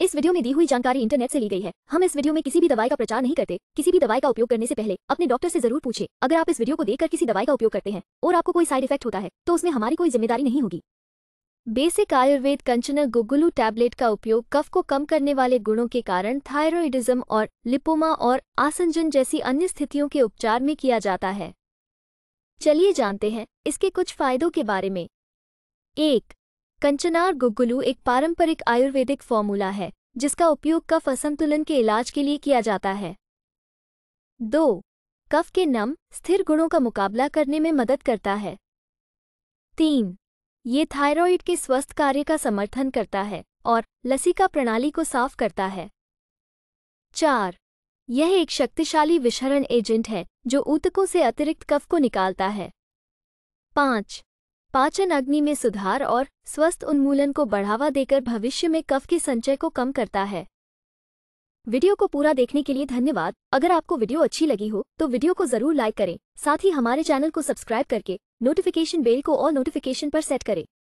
इस वीडियो में दी हुई जानकारी इंटरनेट से ली गई है हम इस वीडियो में किसी भी दवाई का प्रचार नहीं करते किसी भी दवाई का उपयोग करने से पहले अपने डॉक्टर से जरूर पूछे अगर आप इस वीडियो को देखकर किसी दवाई का उपयोग करते हैं और आपको कोई साइड इफेक्ट होता है तो उसमें हमारी कोई जिम्मेदारी नहीं होगी बेसिक आयुर्वेद कंचना गुगुलू टैबलेट का उपयोग कफ को कम करने वाले गुणों के कारण थायरोइडिज्म और लिपोमा और आसंजन जैसी अन्य स्थितियों के उपचार में किया जाता है चलिए जानते हैं इसके कुछ फायदों के बारे में एक कंचनार गुग्गुलू एक पारंपरिक आयुर्वेदिक फॉर्मूला है जिसका उपयोग कफ असंतुलन के इलाज के लिए किया जाता है दो कफ के नम स्थिर गुणों का मुकाबला करने में मदद करता है तीन ये थायरॉइड के स्वस्थ कार्य का समर्थन करता है और लसिका प्रणाली को साफ करता है चार यह एक शक्तिशाली विषहरण एजेंट है जो ऊतकों से अतिरिक्त कफ को निकालता है पाँच पाचन अग्नि में सुधार और स्वस्थ उन्मूलन को बढ़ावा देकर भविष्य में कफ के संचय को कम करता है वीडियो को पूरा देखने के लिए धन्यवाद अगर आपको वीडियो अच्छी लगी हो तो वीडियो को जरूर लाइक करें साथ ही हमारे चैनल को सब्सक्राइब करके नोटिफिकेशन बेल को और नोटिफिकेशन पर सेट करें